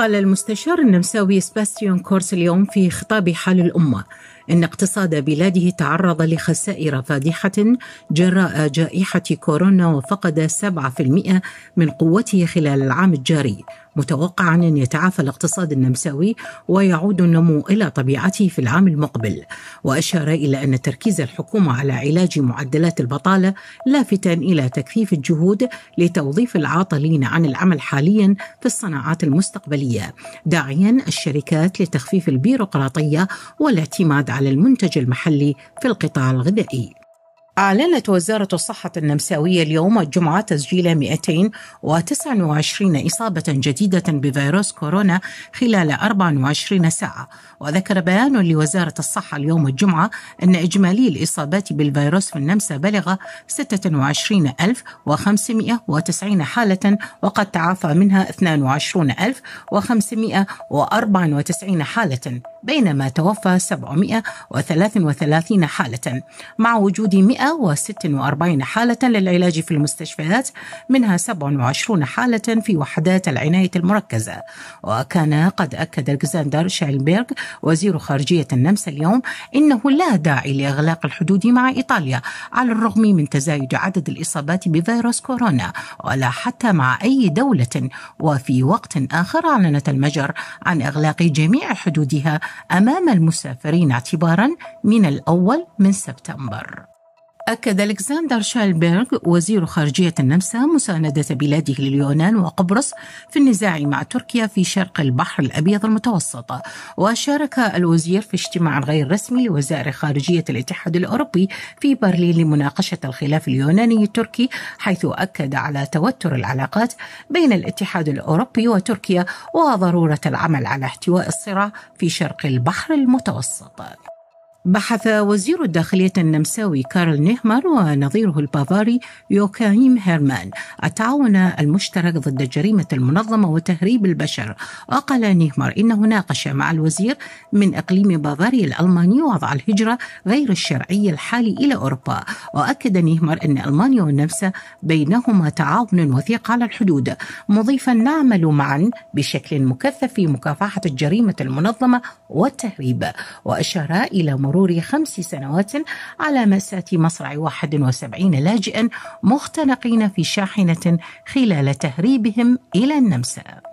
قال المستشار النمساوي سباستيون كورس اليوم في خطاب حال الأمة إن اقتصاد بلاده تعرض لخسائر فادحة جراء جائحة كورونا وفقد 7% من قوته خلال العام الجاري متوقعا أن يتعافى الاقتصاد النمساوي ويعود النمو إلى طبيعته في العام المقبل وأشار إلى أن تركيز الحكومة على علاج معدلات البطالة لافتا إلى تكثيف الجهود لتوظيف العاطلين عن العمل حاليا في الصناعات المستقبلية داعيا الشركات لتخفيف البيروقراطية والاعتماد على المنتج المحلي في القطاع الغذائي. أعلنت وزارة الصحة النمساوية اليوم الجمعة تسجيل 229 إصابة جديدة بفيروس كورونا خلال 24 ساعة، وذكر بيان لوزارة الصحة اليوم الجمعة أن إجمالي الإصابات بالفيروس في النمسا بلغ 26590 حالة وقد تعافى منها 22594 حالة بينما توفى 733 حالة مع وجود 146 حالة للعلاج في المستشفيات منها 27 حالة في وحدات العناية المركزة وكان قد أكد ألكسندر شايلبيرغ وزير خارجية النمسا اليوم إنه لا داعي لإغلاق الحدود مع إيطاليا على الرغم من تزايد عدد الإصابات بفيروس كورونا ولا حتى مع أي دولة وفي وقت آخر أعلنت المجر عن إغلاق جميع حدودها أمام المسافرين اعتبارا من الأول من سبتمبر أكد ألكسندر شالبيرغ وزير خارجية النمسا مساندة بلاده لليونان وقبرص في النزاع مع تركيا في شرق البحر الأبيض المتوسط وشارك الوزير في اجتماع غير رسمي لوزارة خارجية الاتحاد الأوروبي في برلين لمناقشة الخلاف اليوناني التركي حيث أكد على توتر العلاقات بين الاتحاد الأوروبي وتركيا وضرورة العمل على احتواء الصراع في شرق البحر المتوسط بحث وزير الداخلية النمساوي كارل نهمر ونظيره البافاري يوكايم هيرمان التعاون المشترك ضد جريمة المنظمة وتهريب البشر وقال نهمر إنه ناقش مع الوزير من إقليم بافاري الألماني وضع الهجرة غير الشرعية الحالي إلى أوروبا وأكد نهمر أن ألمانيا والنمسا بينهما تعاون وثيق على الحدود مضيفا نعمل معا بشكل مكثف في مكافحة الجريمة المنظمة والتهريب وأشار إلى مرور خمس سنوات على مأساة مصرع 71 لاجئا مختنقين في شاحنة خلال تهريبهم إلى النمسا